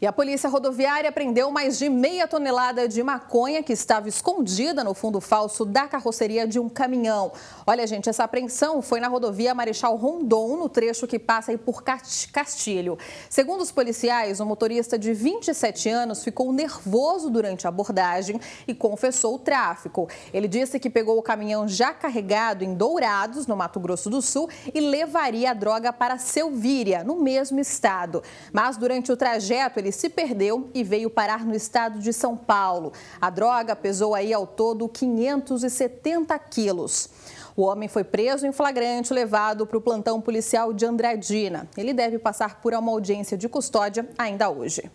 E a Polícia Rodoviária prendeu mais de meia tonelada de maconha que estava escondida no fundo falso da carroceria de um caminhão. Olha, gente, essa apreensão foi na rodovia Marechal Rondon, no trecho que passa por Castilho. Segundo os policiais, o motorista de 27 anos ficou nervoso durante a abordagem e confessou o tráfico. Ele disse que pegou o caminhão já carregado em Dourados, no Mato Grosso do Sul, e levaria a droga para Selvíria, no mesmo estado. Mas durante o trajeto, ele se perdeu e veio parar no estado de São Paulo. A droga pesou aí ao todo 570 quilos. O homem foi preso em flagrante, levado para o plantão policial de Andradina. Ele deve passar por uma audiência de custódia ainda hoje.